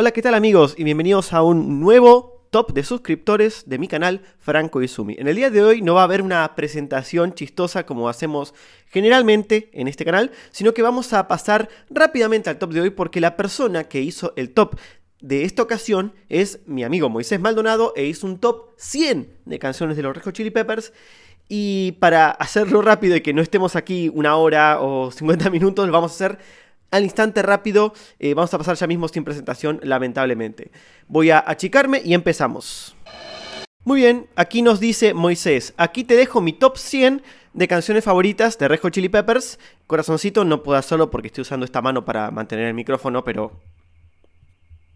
Hola, ¿qué tal amigos? Y bienvenidos a un nuevo top de suscriptores de mi canal Franco Izumi. En el día de hoy no va a haber una presentación chistosa como hacemos generalmente en este canal, sino que vamos a pasar rápidamente al top de hoy porque la persona que hizo el top de esta ocasión es mi amigo Moisés Maldonado e hizo un top 100 de canciones de los Rejo Chili Peppers. Y para hacerlo rápido y que no estemos aquí una hora o 50 minutos, lo vamos a hacer al instante rápido, eh, vamos a pasar ya mismo sin presentación, lamentablemente. Voy a achicarme y empezamos. Muy bien, aquí nos dice Moisés, aquí te dejo mi top 100 de canciones favoritas de Rejo Chili Peppers. Corazoncito, no puedo hacerlo porque estoy usando esta mano para mantener el micrófono, pero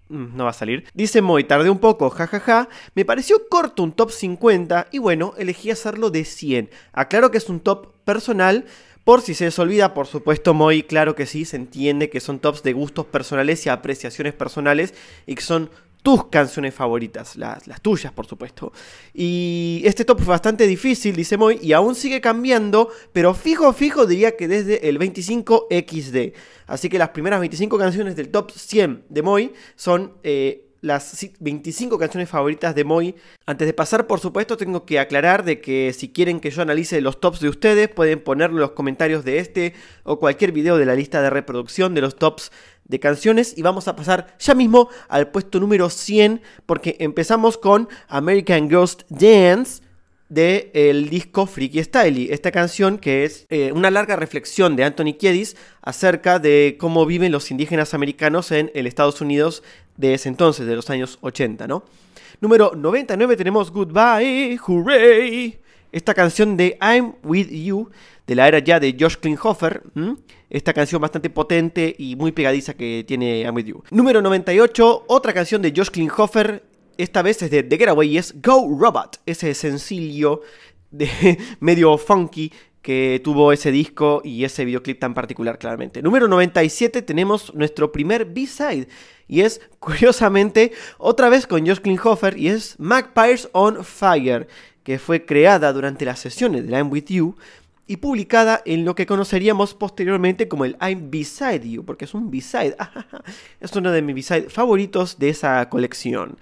mm, no va a salir. Dice Moy, tardé un poco, jajaja. Ja, ja. Me pareció corto un top 50 y bueno, elegí hacerlo de 100. Aclaro que es un top personal, por si se les olvida, por supuesto, Moy, claro que sí, se entiende que son tops de gustos personales y apreciaciones personales y que son tus canciones favoritas, las, tuyas, por supuesto. Y este top fue bastante difícil, dice Moy, y aún sigue cambiando, pero fijo, fijo, diría que desde el 25XD. Así que las primeras 25 canciones del top 100 de Moy son... Eh, las 25 canciones favoritas de Moy. Antes de pasar, por supuesto, tengo que aclarar de que si quieren que yo analice los tops de ustedes, pueden ponerlo en los comentarios de este o cualquier video de la lista de reproducción de los tops de canciones y vamos a pasar ya mismo al puesto número 100 porque empezamos con American Ghost Dance del el disco Freaky Styley. Esta canción que es eh, una larga reflexión de Anthony Kiedis acerca de cómo viven los indígenas americanos en el Estados Unidos de ese entonces, de los años 80, ¿no? Número 99 tenemos Goodbye, Hooray. Esta canción de I'm With You, de la era ya de Josh Klinghoffer. Esta canción bastante potente y muy pegadiza que tiene I'm With You. Número 98, otra canción de Josh Klinghoffer. Esta vez es de The Getaway y es Go Robot. Ese sencillo medio funky que tuvo ese disco y ese videoclip tan particular, claramente. Número 97 tenemos nuestro primer B-side y es curiosamente otra vez con Josh Klinghoffer y es Magpires on Fire, que fue creada durante las sesiones de I'm With You y publicada en lo que conoceríamos posteriormente como el I'm Beside You, porque es un beside, es uno de mis beside favoritos de esa colección.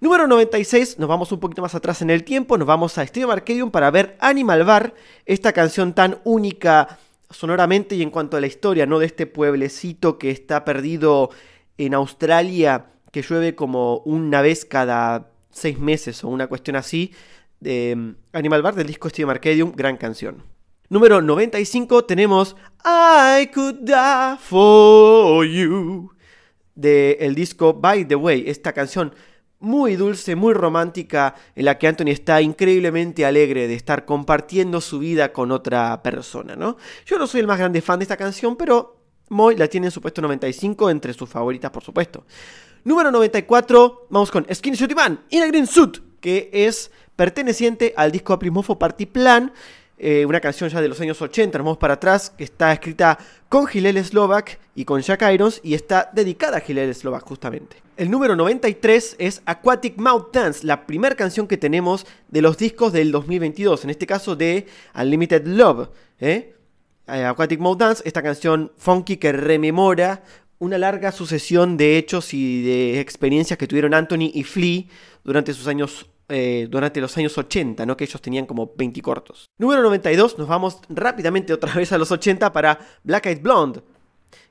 Número 96, nos vamos un poquito más atrás en el tiempo, nos vamos a Studio Arcadium para ver Animal Bar, esta canción tan única sonoramente y en cuanto a la historia, ¿no? De este pueblecito que está perdido en Australia que llueve como una vez cada seis meses o una cuestión así. de em, Animal Bar del disco Steve Arcadium, gran canción. Número 95 tenemos I Could Die For You del disco By The Way, esta canción muy dulce, muy romántica, en la que Anthony está increíblemente alegre de estar compartiendo su vida con otra persona, ¿no? Yo no soy el más grande fan de esta canción, pero Moy la tiene en su puesto 95, entre sus favoritas, por supuesto. Número 94, vamos con Skinny Shooty Man, In a Green Suit, que es perteneciente al disco Aprismofo Party Plan, eh, una canción ya de los años 80, vamos para atrás, que está escrita con Gilel Slovak y con Jack Irons, y está dedicada a Gilel Slovak justamente. El número 93 es Aquatic Mouth Dance, la primera canción que tenemos de los discos del 2022, en este caso de Unlimited Love. ¿eh? Eh, Aquatic Mode Dance, esta canción funky que rememora una larga sucesión de hechos y de experiencias que tuvieron Anthony y Flea durante sus años eh, durante los años 80, ¿no? que ellos tenían como 20 cortos. Número 92, nos vamos rápidamente otra vez a los 80 para Black Eyed Blonde,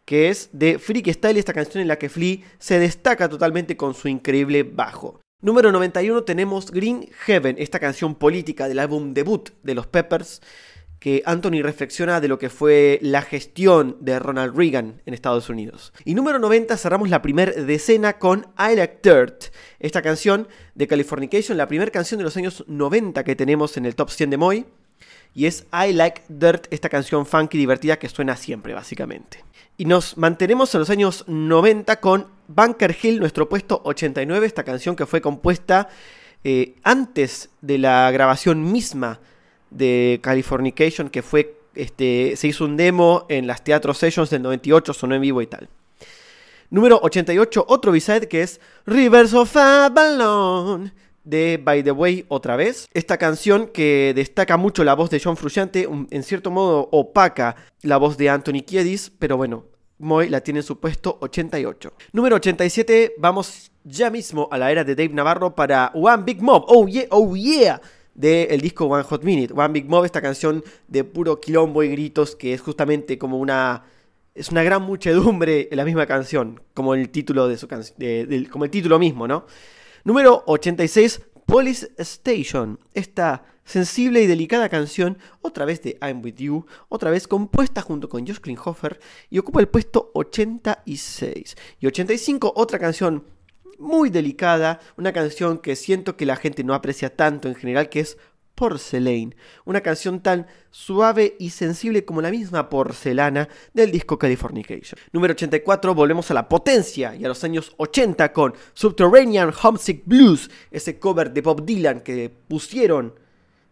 que es de Freak Style, esta canción en la que Flea se destaca totalmente con su increíble bajo. Número 91 tenemos Green Heaven, esta canción política del álbum debut de los Peppers, que Anthony reflexiona de lo que fue la gestión de Ronald Reagan en Estados Unidos. Y número 90 cerramos la primera decena con I Like Dirt, esta canción de Californication, la primera canción de los años 90 que tenemos en el top 100 de Moy. Y es I Like Dirt, esta canción funky divertida que suena siempre, básicamente. Y nos mantenemos en los años 90 con Bunker Hill, nuestro puesto 89, esta canción que fue compuesta eh, antes de la grabación misma de Californication, que fue, este, se hizo un demo en las Teatro Sessions del 98, sonó en vivo y tal. Número 88, otro b que es Reverse of a Balloon de By the Way otra vez. Esta canción que destaca mucho la voz de John Frusciante, en cierto modo opaca la voz de Anthony Kiedis, pero bueno, Moy la tiene en su puesto 88. Número 87, vamos ya mismo a la era de Dave Navarro para One Big Mob. Oh yeah, oh yeah del el disco One Hot Minute. One Big Mob, esta canción de puro quilombo y gritos que es justamente como una... Es una gran muchedumbre en la misma canción, como el título, de su canción como el título mismo, ¿no? Número 86, Police Station. Esta sensible y delicada canción, otra vez de I'm With You, otra vez compuesta junto con Josh Klinghoffer, y ocupa el puesto 86. Y 85, otra canción muy delicada, una canción que siento que la gente no aprecia tanto en general, que es Porcelain, una canción tan suave y sensible como la misma porcelana del disco Californication. Número 84, volvemos a la potencia y a los años 80 con Subterranean Homesick Blues, ese cover de Bob Dylan que pusieron,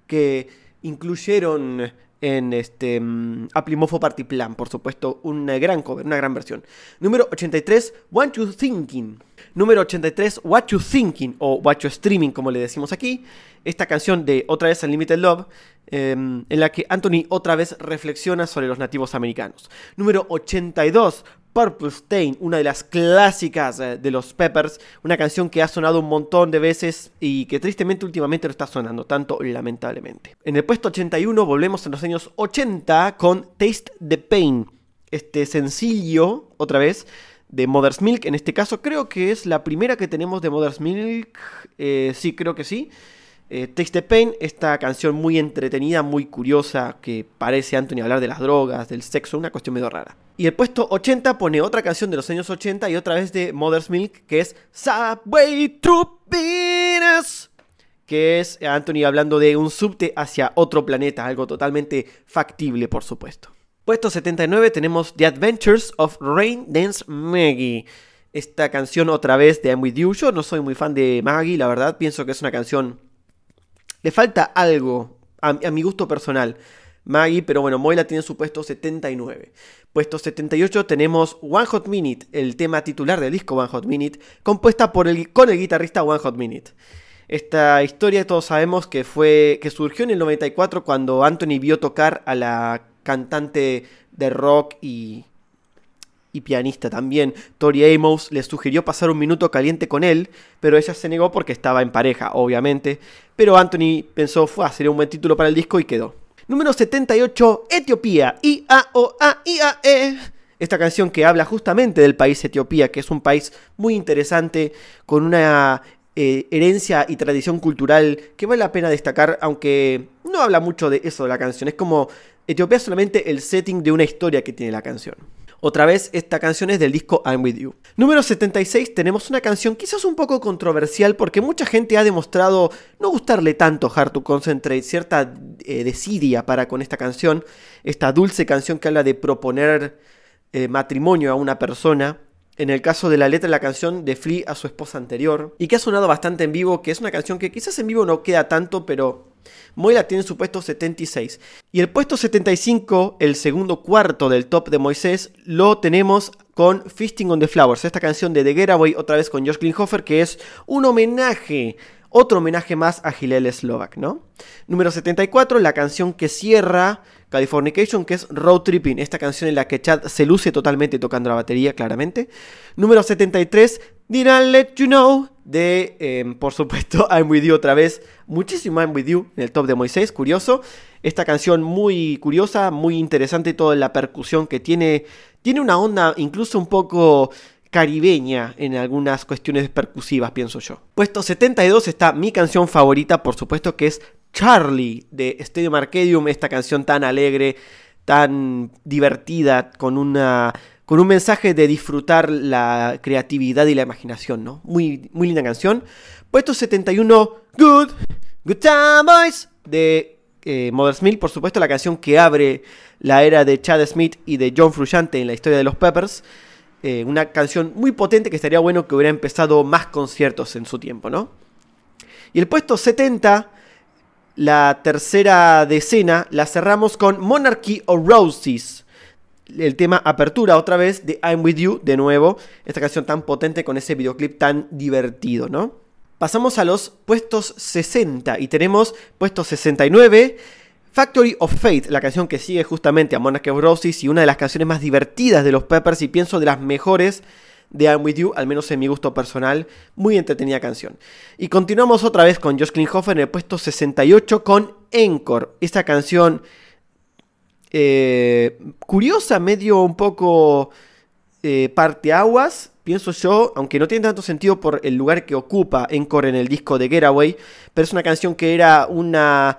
que incluyeron en este mm, Aplimofo Party Plan, por supuesto, una gran cover, una gran versión. Número 83, What You Thinking. Número 83, What You Thinking o What You Streaming, como le decimos aquí. Esta canción de Otra vez Unlimited Love, em, en la que Anthony otra vez reflexiona sobre los nativos americanos. Número 82, Purple Stain, una de las clásicas eh, de los Peppers, una canción que ha sonado un montón de veces y que tristemente últimamente no está sonando tanto, lamentablemente. En el puesto 81 volvemos a los años 80 con Taste the Pain, este sencillo, otra vez, de Mother's Milk. En este caso creo que es la primera que tenemos de Mother's Milk, eh, sí, creo que sí. Eh, Taste the Pain, esta canción muy entretenida, muy curiosa, que parece Anthony hablar de las drogas, del sexo, una cuestión medio rara. Y el puesto 80 pone otra canción de los años 80 y otra vez de Mother's Milk, que es Subway to Venus, que es eh, Anthony hablando de un subte hacia otro planeta, algo totalmente factible, por supuesto. Puesto 79 tenemos The Adventures of Rain Dance Maggie esta canción otra vez de I'm With You. Yo no soy muy fan de Maggie, la verdad, pienso que es una canción le falta algo, a, mi gusto personal. Maggie, pero bueno, Moila tiene su puesto 79. Puesto 78 tenemos One Hot Minute, el tema titular del disco One Hot Minute, compuesta por con el guitarrista One Hot Minute. Esta historia todos sabemos que fue que surgió en el 94 cuando Anthony vio tocar a la cantante de rock y y pianista también, Tori Amos, le sugirió pasar un minuto caliente con él, pero ella se negó porque estaba en pareja, obviamente. Pero Anthony pensó, fue, sería un buen título para el disco y quedó. Número 78, Etiopía, I-A-O-A-I-A-E. Esta canción que habla justamente del país Etiopía, que es un país muy interesante, con una eh, herencia y tradición cultural que vale la pena destacar, aunque no habla mucho de eso de la canción. Es como Etiopía es solamente el setting de una historia que tiene la canción. Otra vez, esta canción es del disco I'm With You. Número 76 tenemos una canción quizás un poco controversial porque mucha gente ha demostrado no gustarle tanto Hard to Concentrate, cierta eh, desidia para con esta canción, esta dulce canción que habla de proponer eh, matrimonio a una persona. En el caso de la letra de la canción de Flea a su esposa anterior, y que ha sonado bastante en vivo, que es una canción que quizás en vivo no queda tanto, pero Moila tiene su puesto 76. Y el puesto 75, el segundo cuarto del top de Moisés, lo tenemos con Fisting on the Flowers, esta canción de The Getaway, otra vez con Josh Klinghoffer, que es un homenaje, otro homenaje más a Gilel Slovak, ¿no? Número 74, la canción que cierra Californication, que es Road Tripping, esta canción en la que Chad se luce totalmente tocando la batería, claramente. Número 73, Did I Let You Know, de, em, por supuesto, I'm With You otra vez. Muchísimo I'm With You en el top de Moisés, curioso. Esta canción muy curiosa, muy interesante, toda la percusión que tiene. Tiene una onda incluso un poco caribeña en algunas cuestiones percusivas, pienso yo. Puesto 72 está mi canción favorita, por supuesto, que es Charlie de Stadium Arcadium, esta canción tan alegre, tan divertida, con una con un mensaje de disfrutar la creatividad y la imaginación, ¿no? Muy, muy linda canción. Puesto 71, Good, Good Time Boys, de eh, Mother por supuesto, la canción que abre la era de Chad Smith y de John Frusciante en la historia de los Peppers. Eh, una canción muy potente que estaría bueno que hubiera empezado más conciertos en su tiempo, ¿no? Y el puesto 70, la tercera decena, la cerramos con Monarchy of Roses el tema Apertura otra vez de I'm With You, de nuevo, esta canción tan potente con ese videoclip tan divertido, ¿no? Pasamos a los puestos 60 y tenemos puesto 69. Factory of Fate, la canción que sigue justamente a of Brosis y una de las canciones más divertidas de los Peppers y pienso de las mejores de I'm With You, al menos en mi gusto personal, muy entretenida canción. Y continuamos otra vez con Josh Klinghoffer en el puesto 68 con Encore, esta canción eh, curiosa, medio un poco eh, parteaguas, pienso yo, aunque no tiene tanto sentido por el lugar que ocupa Encore en el disco de Getaway, pero es una canción que era una,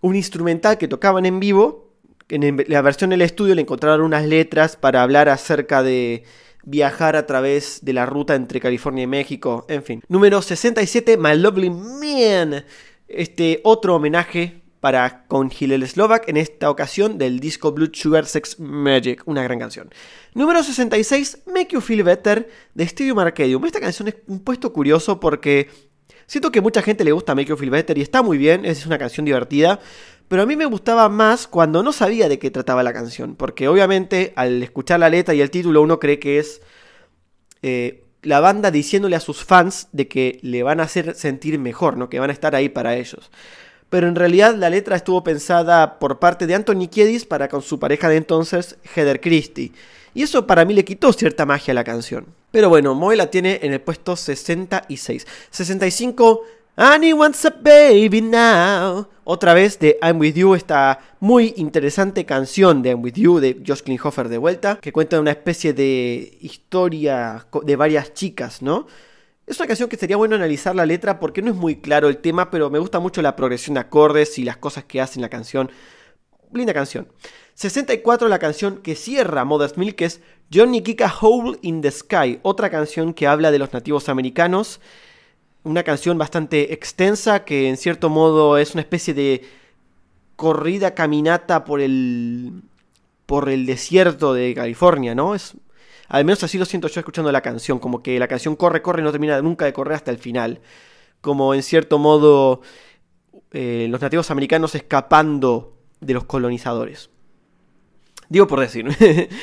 un instrumental que tocaban en vivo. En la versión del estudio le encontraron unas letras para hablar acerca de viajar a través de la ruta entre California y México, en fin. Número 67, My Lovely Man. Este otro homenaje para con Hillel Slovak en esta ocasión del disco Blood Sugar Sex Magic, una gran canción. Número 66, Make You Feel Better de Studio Arcadium. Esta canción es un puesto curioso porque siento que mucha gente le gusta Make You Feel Better y está muy bien, es una canción divertida, pero a mí me gustaba más cuando no sabía de qué trataba la canción, porque obviamente al escuchar la letra y el título uno cree que es... Eh, la banda diciéndole a sus fans de que le van a hacer sentir mejor, ¿no? Que van a estar ahí para ellos pero en realidad la letra estuvo pensada por parte de Anthony Kiedis para con su pareja de entonces, Heather Christie. Y eso para mí le quitó cierta magia a la canción. Pero bueno, Moe la tiene en el puesto 66. 65, Annie wants a baby now. Otra vez de I'm With You, esta muy interesante canción de I'm With You de Josh Klinghoffer de vuelta, que cuenta una especie de historia de varias chicas, ¿no? Es una canción que sería bueno analizar la letra porque no es muy claro el tema, pero me gusta mucho la progresión de acordes y las cosas que hace la canción. Linda canción. 64 la canción que cierra Modest Milk es Johnny Kika Hole in the Sky, otra canción que habla de los nativos americanos. Una canción bastante extensa que en cierto modo es una especie de corrida caminata por el por el desierto de California, ¿no? Es al menos así lo siento yo escuchando la canción, como que la canción corre, corre y no termina nunca de correr hasta el final. Como en cierto modo eh, los nativos americanos escapando de los colonizadores. Digo por decir.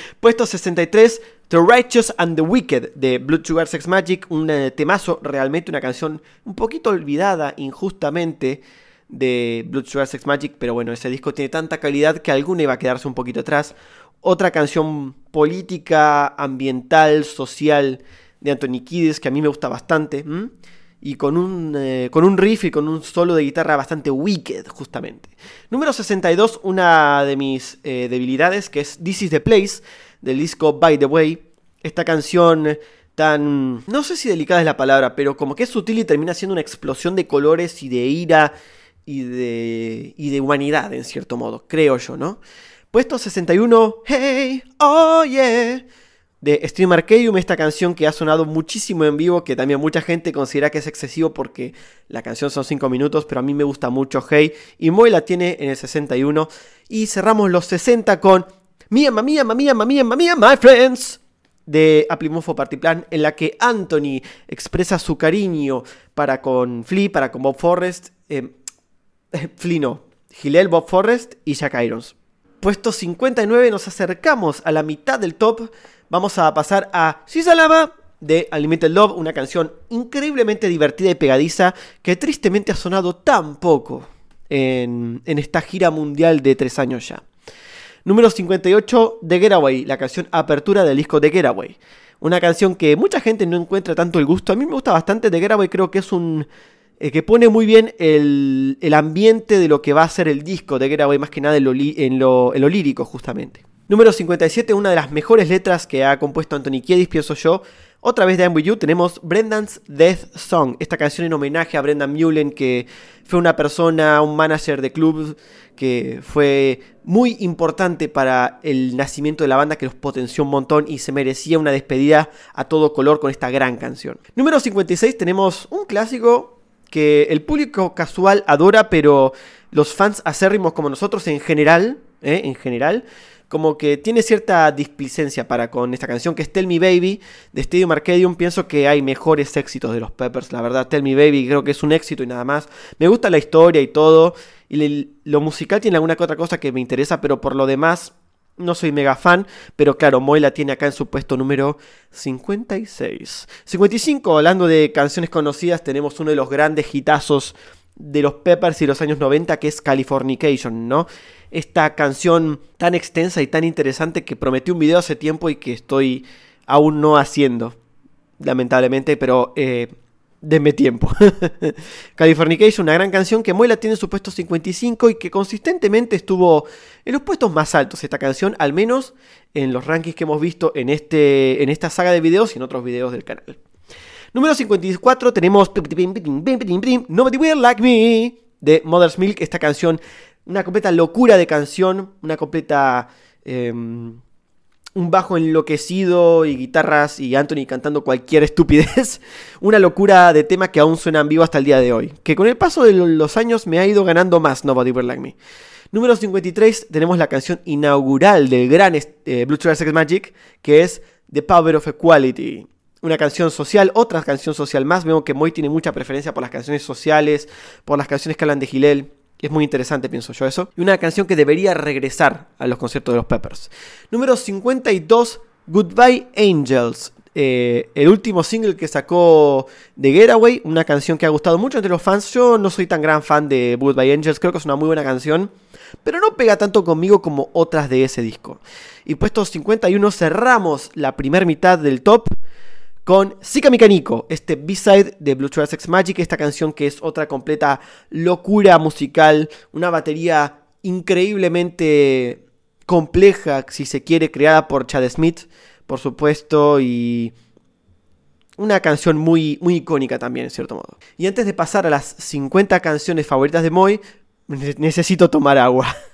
Puesto 63, The Righteous and the Wicked de Blood Sugar Sex Magic, un eh, temazo, realmente una canción un poquito olvidada injustamente de Blood Sugar Sex Magic, pero bueno, ese disco tiene tanta calidad que alguna iba a quedarse un poquito atrás otra canción política, ambiental, social de Anthony Kiedis que a mí me gusta bastante. Y con un, eh, con un riff y con un solo de guitarra bastante wicked, justamente. Número 62, una de mis eh, debilidades, que es This is the Place, del disco By the Way. Esta canción tan... No sé si delicada es la palabra, pero como que es sutil y termina siendo una explosión de colores y de ira y de, y de humanidad, en cierto modo, creo yo, ¿no? Puesto 61, Hey, oh yeah, de Stream Arcadium, esta canción que ha sonado muchísimo en vivo, que también mucha gente considera que es excesivo porque la canción son 5 minutos, pero a mí me gusta mucho Hey, y Moy la tiene en el 61. Y cerramos los 60 con Mía, mamía, mía, mamía, mía, my friends de Aplimofo Party Plan, en la que Anthony expresa su cariño para con Flea, para con Bob Forrest, eh, Flea no, Gilel, Bob Forrest y Jack Irons puesto 59 nos acercamos a la mitad del top. Vamos a pasar a Sisalama de Unlimited Love, una canción increíblemente divertida y pegadiza que tristemente ha sonado tan poco en, en esta gira mundial de tres años ya. Número 58, The Getaway, la canción apertura del disco The Getaway. Una canción que mucha gente no encuentra tanto el gusto. A mí me gusta bastante The Getaway, creo que es un eh, que pone muy bien el, ambiente de lo que va a ser el disco de Getaway, más que nada en lo, lírico justamente. Número 57, una de las mejores letras que ha compuesto Anthony Kiedis, pienso yo. Otra vez de I'm You tenemos Brendan's Death Song, esta canción en homenaje a Brendan Mullen, que fue una persona, un manager de club. que fue muy importante para el nacimiento de la banda, que los potenció un montón y se merecía una despedida a todo color con esta gran canción. Número 56 tenemos un clásico que el público casual adora, pero los fans acérrimos como nosotros en general, ¿eh? en general, como que tiene cierta displicencia para con esta canción que es Tell Me Baby de Stadium Arcadium. Pienso que hay mejores éxitos de los Peppers, la verdad. Tell Me Baby creo que es un éxito y nada más. Me gusta la historia y todo. Y lo musical tiene alguna que otra cosa que me interesa, pero por lo demás no soy mega fan, pero claro, Moy la tiene acá en su puesto número 56. 55, hablando de canciones conocidas, tenemos uno de los grandes hitazos de los Peppers y los años 90, que es Californication, ¿no? Esta canción tan extensa y tan interesante que prometí un video hace tiempo y que estoy aún no haciendo, lamentablemente, pero eh, Deme tiempo. Californication, una gran canción que Muela tiene en su puesto 55 y que consistentemente estuvo en los puestos más altos esta canción, al menos en los rankings que hemos visto en, este, en esta saga de videos y en otros videos del canal. Número 54 tenemos Nobody Will Like Me de Mother's Milk, esta canción, una completa locura de canción, una completa... Em, un bajo enloquecido y guitarras y Anthony cantando cualquier estupidez. Una locura de tema que aún suena en vivo hasta el día de hoy. Que con el paso de los años me ha ido ganando más Nobody Will Like Me. Número 53 tenemos la canción inaugural del gran eh, Blue Trigger Sex Magic, que es The Power of Equality. Una canción social, otra canción social más. Veo que Moy tiene mucha preferencia por las canciones sociales, por las canciones que hablan de Gilel. Es muy interesante, pienso yo eso. Y una canción que debería regresar a los conciertos de los Peppers. Número 52, Goodbye Angels. Eh, el último single que sacó The Getaway, una canción que ha gustado mucho entre los fans. Yo no soy tan gran fan de Goodbye Angels, creo que es una muy buena canción, pero no pega tanto conmigo como otras de ese disco. Y puesto 51 cerramos la primera mitad del top con Sika Mecanico, este B-side de Blue Sex Magic, esta canción que es otra completa locura musical, una batería increíblemente compleja, si se quiere, creada por Chad Smith, por supuesto, y una canción muy, muy icónica también, en cierto modo. Y antes de pasar a las 50 canciones favoritas de Moy, necesito tomar agua.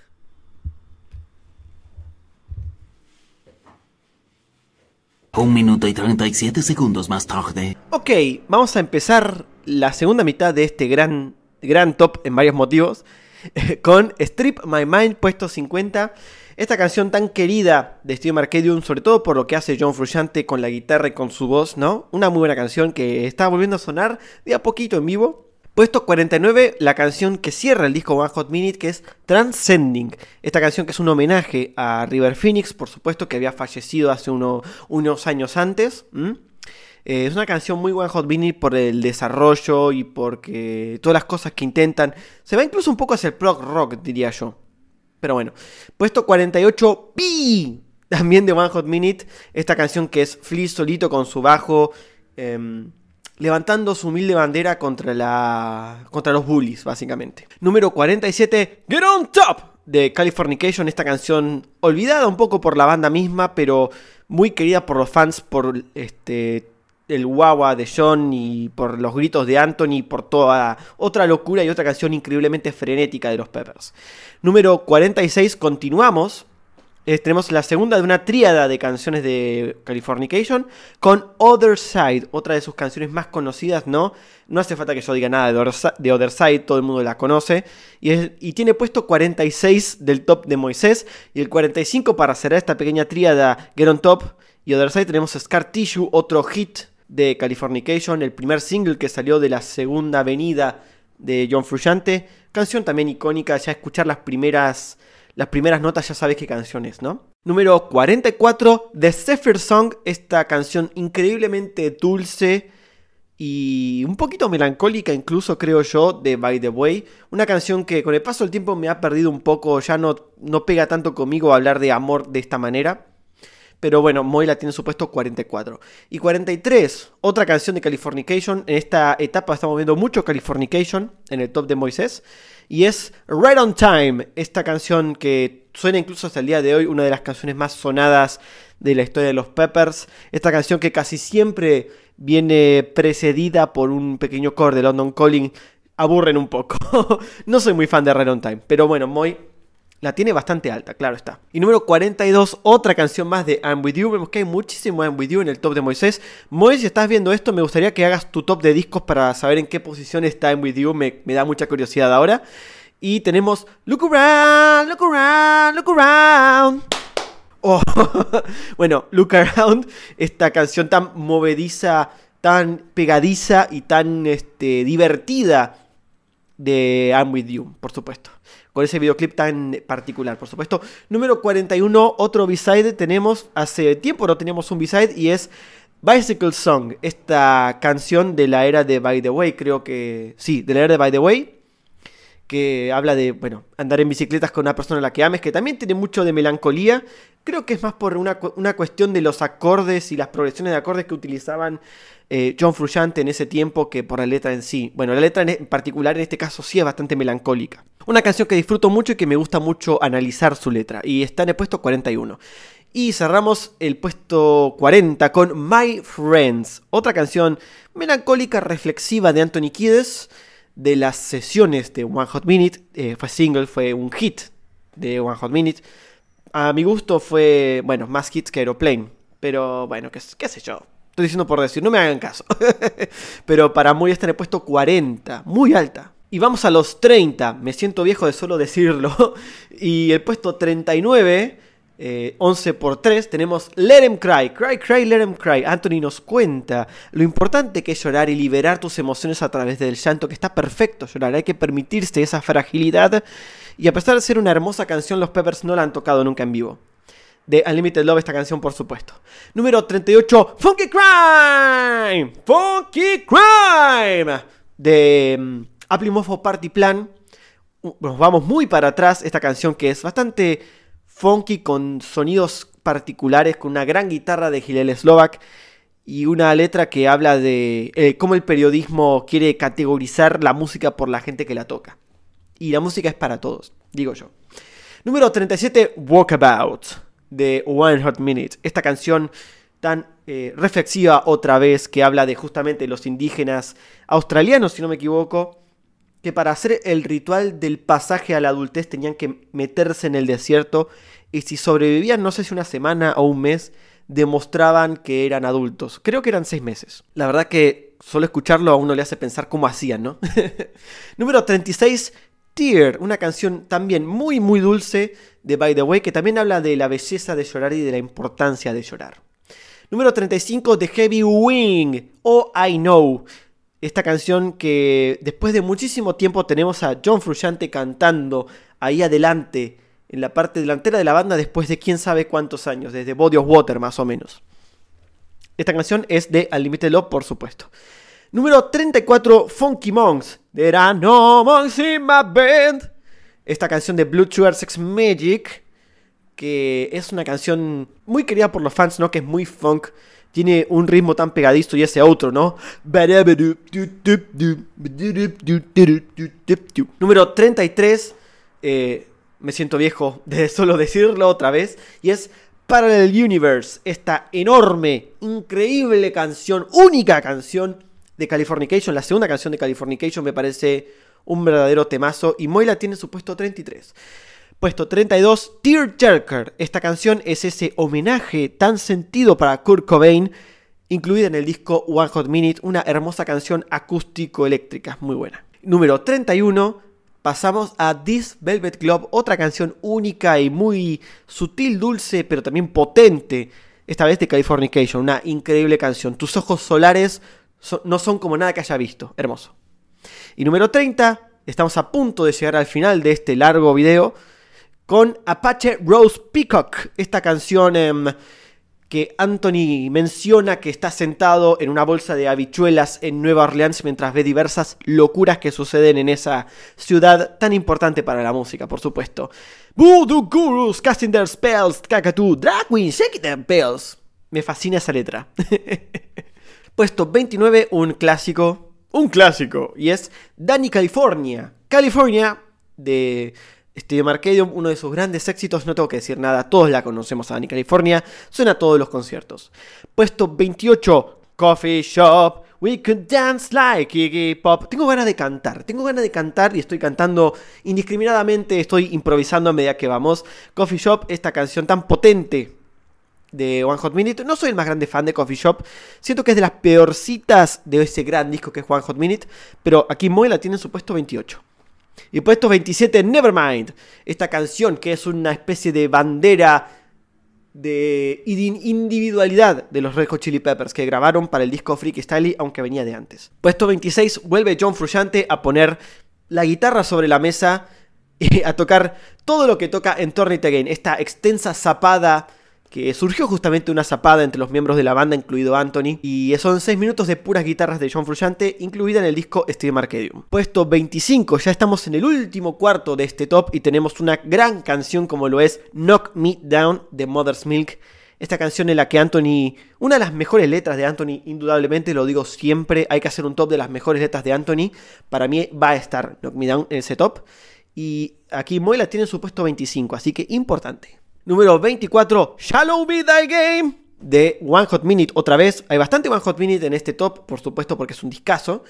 un minuto y 37 segundos más tarde. Ok, vamos a empezar la segunda mitad de este gran, gran top en varios motivos. Con Strip My Mind puesto 50. Esta canción tan querida de Steve Marcadium, sobre todo por lo que hace John Frusciante con la guitarra y con su voz, ¿no? Una muy buena canción que está volviendo a sonar de a poquito en vivo. Puesto 49, la canción que cierra el disco One Hot Minute, que es Transcending. Esta canción que es un homenaje a River Phoenix, por supuesto, que había fallecido hace unos años antes. Eh, es una canción muy One Hot Minute por el desarrollo y porque todas las cosas que intentan. Se va incluso un poco hacia el prog rock, diría yo. Pero bueno, puesto 48, pi. También de One Hot Minute, esta canción que es Flea solito con su bajo. Em, levantando su humilde bandera contra, la, contra los bullies, básicamente. Número 47, Get on Top de Californication, esta canción olvidada un poco por la banda misma, pero muy querida por los fans, por este el guagua de John y por los gritos de Anthony, por toda otra locura y otra canción increíblemente frenética de los Peppers. Número 46, continuamos tenemos la segunda de una tríada de canciones de Californication con Other Side, otra de sus canciones más conocidas, ¿no? No hace falta que yo diga nada de Other Side, todo el mundo la conoce. Y, y tiene puesto 46 del top de Moisés y el 45 para cerrar esta pequeña tríada Get On Top. Y Other Side tenemos Scar Tissue, otro hit de Californication, el primer single que salió de la segunda avenida de John Frusciante. Canción también icónica, ya escuchar las primeras las primeras notas ya sabes qué canción es, ¿no? Número 44, The Zephyr Song, esta canción increíblemente dulce y un poquito melancólica incluso creo yo de By the Way, una canción que con el paso del tiempo me ha perdido un poco, ya no, no pega tanto conmigo hablar de amor de esta manera. Pero bueno, Moy la tiene supuesto 44. Y 43, otra canción de Californication. En esta etapa estamos viendo mucho Californication en el top de Moisés y es Right on Time, esta canción que suena incluso hasta el día de hoy, una de las canciones más sonadas de la historia de los Peppers, esta canción que casi siempre viene precedida por un pequeño core de London Calling, aburren un poco. no soy muy fan de Right on Time, pero bueno, muy la tiene bastante alta, claro está. Y número 42, otra canción más de I'm With You. Vemos que hay muchísimo I'm With You en el top de Moisés. Moisés, si estás viendo esto, me gustaría que hagas tu top de discos para saber en qué posición está I'm With You. Me, da mucha curiosidad ahora. Y tenemos Look Around, Look Around, Look Around. Oh, bueno, Look Around, esta canción tan movediza, tan pegadiza y tan este, divertida de I'm With You, por supuesto con ese videoclip tan particular, por supuesto. Número 41, otro B-side tenemos, hace tiempo no teníamos un B-side y es Bicycle Song, esta canción de la era de By the Way, creo que... Sí, de la era de By the Way, que habla de, bueno, andar en bicicletas con una persona a la que ames, que también tiene mucho de melancolía. Creo que es más por una, cuestión de los acordes y las progresiones de acordes que utilizaban eh, John Frusciante en ese tiempo que por la letra en sí. Bueno, la letra en particular en este caso sí es bastante melancólica. Una canción que disfruto mucho y que me gusta mucho analizar su letra. Y está en el puesto 41. Y cerramos el puesto 40 con My Friends, otra canción melancólica reflexiva de Anthony Kiedis de las sesiones de One Hot Minute. Eh, fue single, fue un hit de One Hot Minute. A mi gusto fue, bueno, más hits que Aeroplane. Pero bueno, qué, sé yo. Estoy diciendo por decir, no me hagan caso. pero para muy está en el puesto 40, muy alta, y vamos a los 30, me siento viejo de solo decirlo. Y el puesto 39, 11 eh, por 3, tenemos Let Him Cry, Cry, Cry, Let Him Cry. Anthony nos cuenta lo importante que es llorar y liberar tus emociones a través del llanto, que está perfecto llorar, hay que permitirse esa fragilidad. Y a pesar de ser una hermosa canción, los Peppers no la han tocado nunca en vivo. De Unlimited Love, esta canción, por supuesto. Número 38, Funky Crime. Funky Crime. De mm, Aplimofo Party Plan. Nos vamos muy para atrás. Esta canción que es bastante funky con sonidos particulares, con una gran guitarra de Hillel Slovak y una letra que habla de eh, cómo el periodismo quiere categorizar la música por la gente que la toca. Y la música es para todos, digo yo. Número 37, Walkabout, de One Hot Minute. Esta canción tan eh, reflexiva otra vez que habla de justamente los indígenas australianos, si no me equivoco, que para hacer el ritual del pasaje a la adultez tenían que meterse en el desierto y si sobrevivían no sé si una semana o un mes, demostraban que eran adultos. Creo que eran seis meses. La verdad que solo escucharlo a uno le hace pensar cómo hacían, ¿no? Número 36, Tear, una canción también muy muy dulce de By the Way, que también habla de la belleza de llorar y de la importancia de llorar. Número 35, The Heavy Wing, Oh I Know. Esta canción que después de muchísimo tiempo tenemos a John Frusciante cantando ahí adelante, en la parte delantera de la banda, después de quién sabe cuántos años, desde Body of Water más o menos. Esta canción es de Al Límite Love, por supuesto. Número 34, Funky Monks. De are no monks in my band. Esta canción de Blue Sugar Sex Magic, que es una canción muy querida por los fans, ¿no? Que es muy funk tiene un ritmo tan pegadizo y ese otro, ¿no? Número 33, eh, me siento viejo de solo decirlo otra vez, y es Parallel Universe, esta enorme, increíble canción, única canción de Californication, la segunda canción de Californication me parece un verdadero temazo, y Moila tiene su puesto 33. Puesto 32, Tear Jerker. Esta canción es ese homenaje tan sentido para Kurt Cobain, incluida en el disco One Hot Minute, una hermosa canción acústico-eléctrica, muy buena. Número 31, pasamos a This Velvet Club, otra canción única y muy sutil, dulce, pero también potente. Esta vez de Californication, una increíble canción. Tus ojos solares no son como nada que haya visto. Hermoso. Y número 30, estamos a punto de llegar al final de este largo video con Apache Rose Peacock, esta canción em, que Anthony menciona que está sentado en una bolsa de habichuelas en Nueva Orleans mientras ve diversas locuras que suceden en esa ciudad tan importante para la música, por supuesto. Voodoo Gurus casting their spells, cacatú, Drag Queen, shaking their bells. Me fascina esa letra. Puesto 29, un clásico. Un clásico. Y es Danny California. California de Steve Arcadium, uno de sus grandes éxitos, no tengo que decir nada, todos la conocemos a California, suena a todos los conciertos. Puesto 28, Coffee Shop, We Could Dance Like Iggy Pop. Tengo ganas de cantar, tengo ganas de cantar y estoy cantando indiscriminadamente, estoy improvisando a medida que vamos. Coffee Shop, esta canción tan potente de One Hot Minute. No soy el más grande fan de Coffee Shop. Siento que es de las peorcitas de ese gran disco que es One Hot Minute. Pero aquí Moe la tiene en su puesto 28. Y puesto 27, Nevermind. Esta canción que es una especie de bandera de individualidad de los Red Hot Chili Peppers que grabaron para el disco Freaky Style, aunque venía de antes. Puesto 26, vuelve John Frusciante a poner la guitarra sobre la mesa y a tocar todo lo que toca en It Again. Esta extensa zapada que surgió justamente una zapada entre los miembros de la banda, incluido Anthony, y son 6 minutos de puras guitarras de John Frusciante, incluida en el disco Steve Arcadium. Puesto 25, ya estamos en el último cuarto de este top y tenemos una gran canción como lo es Knock Me Down de Mother's Milk. Esta canción en la que Anthony, una de las mejores letras de Anthony, indudablemente, lo digo siempre, hay que hacer un top de las mejores letras de Anthony. Para mí va a estar Knock Me Down en ese top. Y aquí Moela tiene su puesto 25, así que importante número 24, Shallow Be Thy Game de One Hot Minute. Otra vez, hay bastante One Hot Minute en este top, por supuesto, porque es un discazo.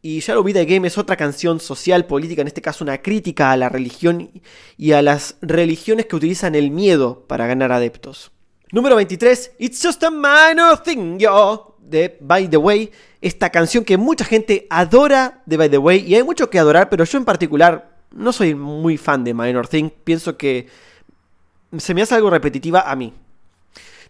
Y Shallow Be Thy Game es otra canción social, política, en este caso una crítica a la religión y a las religiones que utilizan el miedo para ganar adeptos. Número 23, It's Just a Minor Thing, Yo, de By the Way. Esta canción que mucha gente adora de By the Way, y hay mucho que adorar, pero yo en particular no soy muy fan de Minor Thing. Pienso que se me hace algo repetitiva a mí.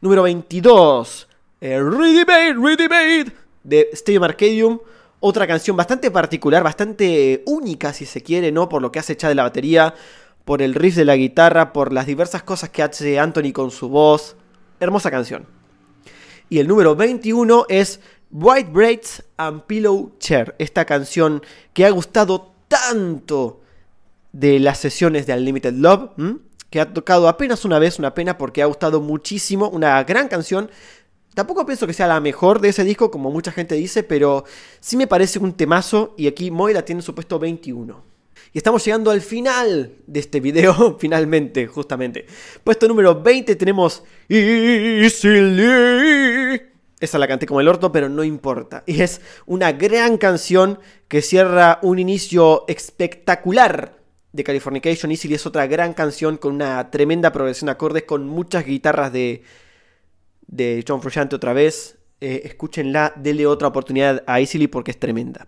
Número 22, eh, Ready de Stadium Arcadium. Otra canción bastante particular, bastante única si se quiere, ¿no? Por lo que hace Chad de la batería, por el riff de la guitarra, por las diversas cosas que hace Anthony con su voz. Hermosa canción. Y el número 21 es White Braids and Pillow Chair. Esta canción que ha gustado tanto de las sesiones de Unlimited Love que ha tocado apenas una vez, una pena porque ha gustado muchísimo, una gran canción. Tampoco pienso que sea la mejor de ese disco, como mucha gente dice, pero sí me parece un temazo y aquí Moira tiene su puesto 21. Y estamos llegando al final de este video, finalmente, justamente. Puesto número 20 tenemos Esa la canté como el orto, pero no importa. Y es una gran canción que cierra un inicio espectacular de Californication Easily es otra gran canción con una tremenda progresión de acordes, con muchas guitarras de, de John Frusciante otra vez. Eh, escúchenla, denle otra oportunidad a Easily porque es tremenda.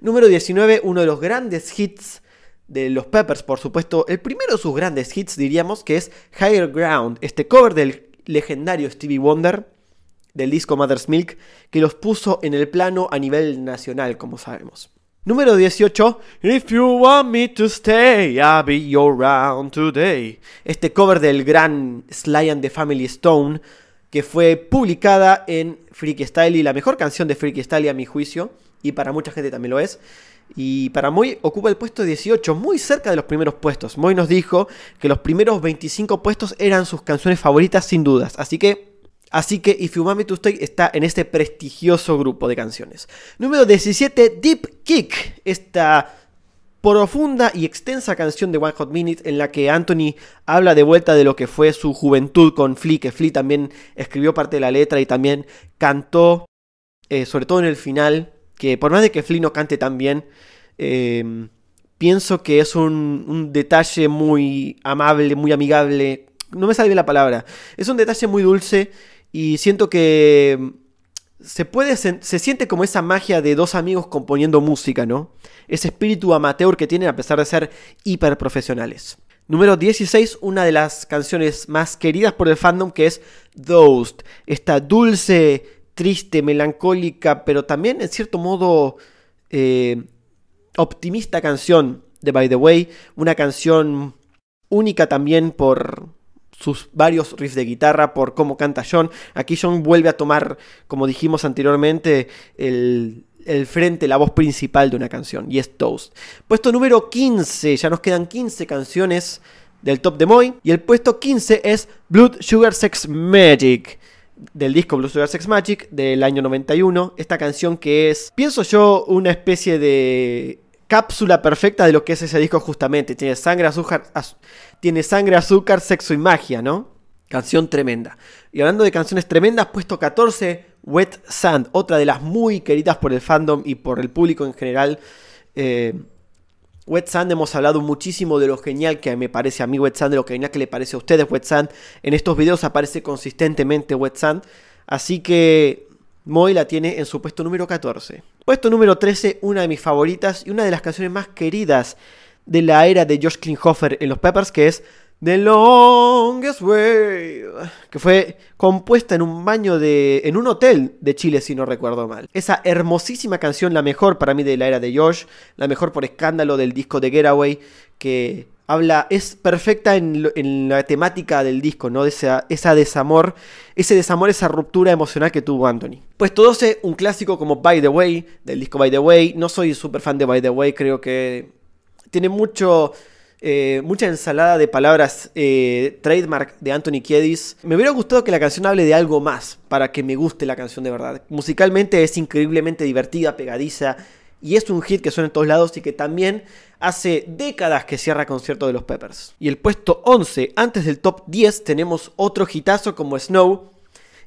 Número 19, uno de los grandes hits de los Peppers, por supuesto. El primero de sus grandes hits, diríamos, que es Higher Ground, este cover del legendario Stevie Wonder del disco Mother's Milk, que los puso en el plano a nivel nacional, como sabemos. Número 18. If you want me to stay, I'll be around today. Este cover del gran Sly and the Family Stone, que fue publicada en Freaky Style y la mejor canción de Freaky Style a mi juicio, y para mucha gente también lo es. Y para Moy ocupa el puesto 18, muy cerca de los primeros puestos. Moy nos dijo que los primeros 25 puestos eran sus canciones favoritas sin dudas, así que Así que If You Want to Stay está en este prestigioso grupo de canciones. Número 17, Deep Kick. Esta profunda y extensa canción de One Hot Minute en la que Anthony habla de vuelta de lo que fue su juventud con Flea, que Flea también escribió parte de la letra y también cantó, eh, sobre todo en el final, que por más de que Flea no cante tan bien, eh, pienso que es un, un detalle muy amable, muy amigable, no me sale bien la palabra, es un detalle muy dulce y siento que mm, se, puede, se, siente como esa magia de dos amigos componiendo música, ¿no? Ese espíritu amateur que tienen a pesar de ser hiper profesionales. Número 16, una de las canciones más queridas por el fandom que es Dosed. Esta dulce, triste, melancólica, pero también en cierto modo eh, optimista canción de By the Way. Una canción única también por, sus varios riffs de guitarra, por cómo canta John. Aquí John vuelve a tomar, como dijimos anteriormente, el, el frente, la voz principal de una canción, y es Toast. Puesto número 15, ya nos quedan 15 canciones del top de Moy, y el puesto 15 es Blood Sugar Sex Magic. Del disco Blood Sugar Sex Magic del año 91, esta canción que es, pienso yo, una especie de cápsula perfecta de lo que es ese disco justamente. Tiene sangre, azúcar, tiene sangre, azúcar, sexo y magia, ¿no? Canción tremenda. Y hablando de canciones tremendas, puesto 14, Wet Sand, otra de las muy queridas por el fandom y por el público en general. Eh, Wet Sand hemos hablado muchísimo de lo genial que me parece a mí Wet Sand, de lo genial que le parece a ustedes Wet Sand. En estos videos aparece consistentemente Wet Sand. Así que Moy la tiene en su puesto número 14. Puesto número 13, una de mis favoritas y una de las canciones más queridas de la era de Josh Klinghoffer en los Peppers, que es The Longest Way, que fue compuesta en un baño de. en un hotel de Chile, si no recuerdo mal. Esa hermosísima canción, la mejor para mí de la era de Josh, la mejor por escándalo del disco de Getaway, que habla. es perfecta en, en la temática del disco, ¿no? De esa, desamor, ese desamor, esa ruptura emocional que tuvo Anthony. Pues todo un clásico como By the Way, del disco By the Way. No soy súper fan de By the Way, creo que tiene mucho, eh, mucha ensalada de palabras eh, trademark de Anthony Kiedis. Me hubiera gustado que la canción hable de algo más para que me guste la canción de verdad. Musicalmente es increíblemente divertida, pegadiza. Y es un hit que suena en todos lados y que también hace décadas que cierra concierto de los Peppers. Y el puesto 11, antes del top 10, tenemos otro hitazo como Snow,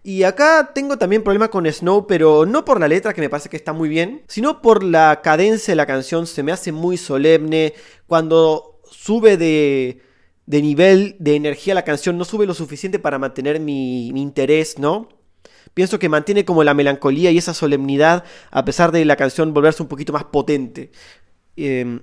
y acá tengo también problema con Snow, pero no por la letra que me parece que está muy bien, sino por la cadencia de la canción, se me hace muy solemne, cuando sube de, nivel de energía la canción, no sube lo suficiente para mantener mi, interés, ¿no? Pienso que mantiene como la melancolía y esa solemnidad, a pesar de la canción volverse un poquito más potente. Em,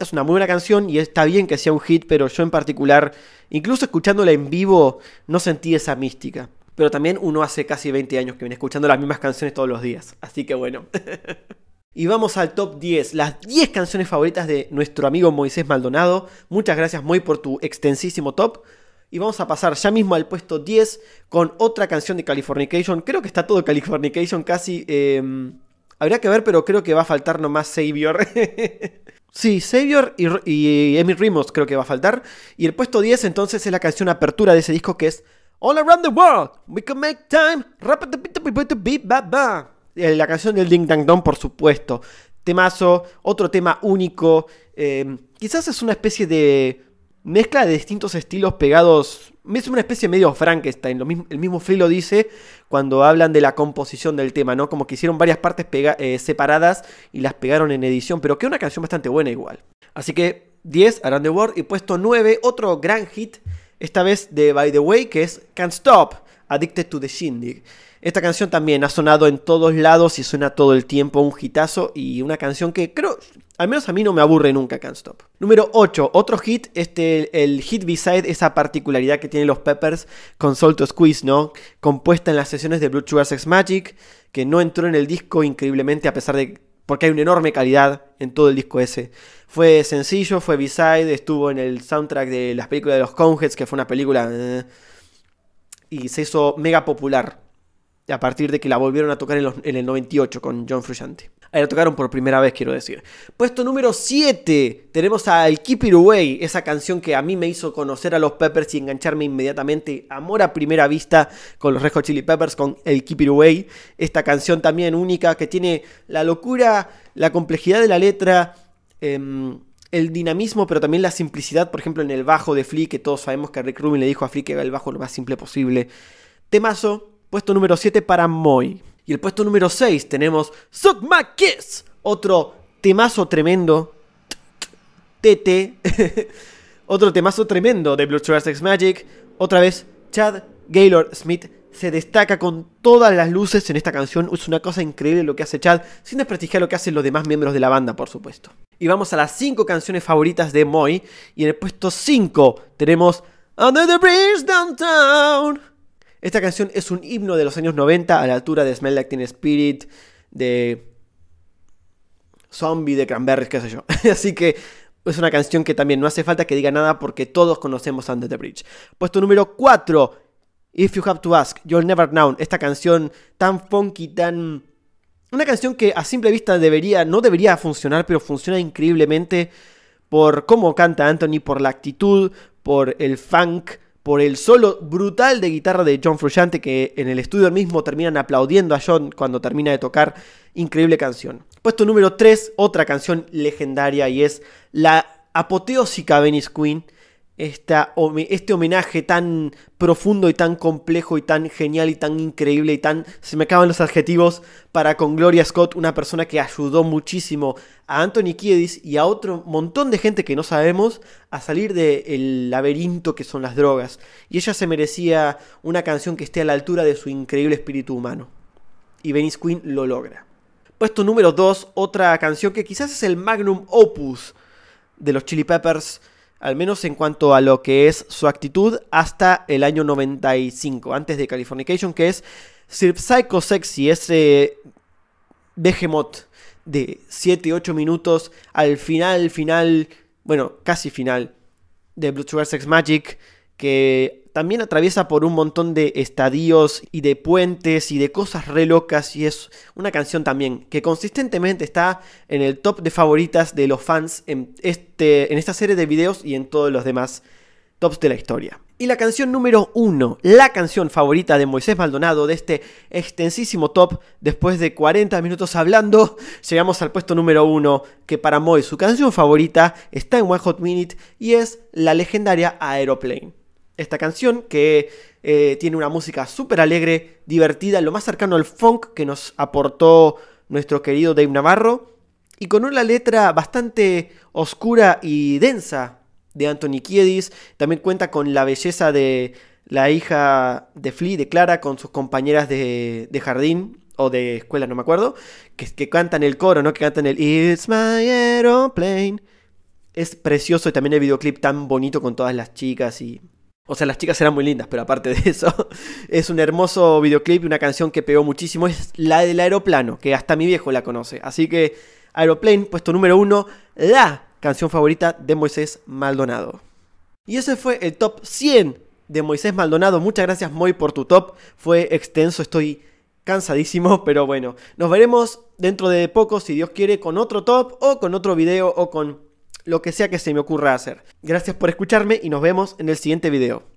es una muy buena canción y está bien que sea un hit, pero yo en particular, incluso escuchándola en vivo, no sentí esa mística. Pero también uno hace casi 20 años que viene escuchando las mismas canciones todos los días. Así que bueno. Y vamos al top 10, las 10 canciones favoritas de nuestro amigo Moisés Maldonado. Muchas gracias Moy por tu extensísimo top. Y vamos a pasar ya mismo al puesto 10 con otra canción de Californication. Creo que está todo Californication casi. Em, habría que ver, pero creo que va a faltar nomás Savior. sí, Savior y, y Emmy Rimos creo que va a faltar. Y el puesto 10 entonces es la canción apertura de ese disco que es All around the world, we can make time. Eh, la canción del Ding Dang Dong, por supuesto. Temazo, otro tema único. Em, quizás es una especie de mezcla de distintos estilos pegados. Es una especie medio Frankenstein. Lo mismo, el mismo filo. lo dice cuando hablan de la composición del tema, ¿no? Como que hicieron varias partes eh, separadas y las pegaron en edición, pero que una canción bastante buena igual. Así que 10, Around the World, y puesto 9, otro gran hit esta vez de By the Way, que es Can't Stop, Addicted to the Shindig. Esta canción también ha sonado en todos lados y suena todo el tiempo, un hitazo y una canción que creo, al menos a mí no me aburre nunca Can't Stop. Número 8, otro hit, este, el hit beside esa particularidad que tienen los Peppers con solto to Squeeze, ¿no? Compuesta en las sesiones de Blue Sugar Sex Magic, que no entró en el disco increíblemente a pesar de porque hay una enorme calidad en todo el disco ese. Fue sencillo, fue B-side, estuvo en el soundtrack de las películas de los Coneheads, que fue una película... Eh, y se hizo mega popular a partir de que la volvieron a tocar en, el 98 con John Frusciante. Ahí la tocaron por primera vez, quiero decir. Puesto número 7, tenemos a El Keep It Away, esa canción que a mí me hizo conocer a los Peppers y engancharme inmediatamente, amor a primera vista con los Red Hot Chili Peppers, con El Keep It Away. Esta canción también única que tiene la locura, la complejidad de la letra. Em, el dinamismo, pero también la simplicidad, por ejemplo, en el bajo de Flea, que todos sabemos que Rick Rubin le dijo a Flea que haga el bajo lo más simple posible. Temazo, Puesto número 7 para Moi. Y el puesto número 6 tenemos Suck My Kiss. Otro temazo tremendo. TT. Otro temazo tremendo de Blue Sex Magic. Otra vez, Chad Gaylord Smith se destaca con todas las luces en esta canción. Es una cosa increíble lo que hace Chad, sin desprestigiar lo que hacen los demás miembros de la banda, por supuesto. Y vamos a las 5 canciones favoritas de Moi. Y en el puesto 5 tenemos Under the Bridge Downtown. Esta canción es un himno de los años 90 a la altura de Smell Like Teen Spirit, de Zombie, de Cranberries, qué sé yo. Así que es una canción que también no hace falta que diga nada porque todos conocemos Under the Bridge. Puesto número 4, If You Have to Ask, You'll Never Know. Esta canción tan funky, tan. Una canción que a simple vista debería, no debería funcionar, pero funciona increíblemente por cómo canta Anthony, por la actitud, por el funk, por el solo brutal de guitarra de John Frusciante que en el estudio mismo terminan aplaudiendo a John cuando termina de tocar. Increíble canción. Puesto número 3, otra canción legendaria y es la apoteósica Venice Queen este homenaje tan profundo y tan complejo y tan genial y tan increíble y tan... Se me acaban los adjetivos para con Gloria Scott, una persona que ayudó muchísimo a Anthony Kiedis y a otro montón de gente que no sabemos a salir del laberinto que son las drogas. Y ella se merecía una canción que esté a la altura de su increíble espíritu humano. Y Venice Queen lo logra. Puesto número 2, otra canción que quizás es el magnum opus de los Chili Peppers al menos en cuanto a lo que es su actitud, hasta el año 95, antes de Californication, que es Sir Psycho Sexy, ese behemoth de 7-8 minutos al final, final, bueno, casi final de Blue Sugar Sex Magic, que también atraviesa por un montón de estadios y de puentes y de cosas re locas y es una canción también que consistentemente está en el top de favoritas de los fans en, este, en esta serie de videos y en todos los demás tops de la historia. Y la canción número uno, la canción favorita de Moisés Maldonado de este extensísimo top, después de 40 minutos hablando, llegamos al puesto número uno, que para Moisés su canción favorita está en One Hot Minute y es la legendaria Aeroplane esta canción que eh, tiene una música súper alegre, divertida, lo más cercano al funk que nos aportó nuestro querido Dave Navarro, y con una letra bastante oscura y densa de Anthony Kiedis. También cuenta con la belleza de la hija de Flea, de Clara, con sus compañeras de, jardín o de escuela, no me acuerdo, que, que cantan el coro, ¿no? Que cantan el It's my aeroplane. Es precioso y también el videoclip tan bonito con todas las chicas y o sea, las chicas eran muy lindas, pero aparte de eso, es un hermoso videoclip y una canción que pegó muchísimo. Es la del aeroplano, que hasta mi viejo la conoce. Así que, Aeroplane, puesto número uno, la canción favorita de Moisés Maldonado. Y ese fue el top 100 de Moisés Maldonado. Muchas gracias, Moy, por tu top. Fue extenso, estoy cansadísimo, pero bueno. Nos veremos dentro de poco, si Dios quiere, con otro top o con otro video o con lo que sea que se me ocurra hacer. Gracias por escucharme y nos vemos en el siguiente video.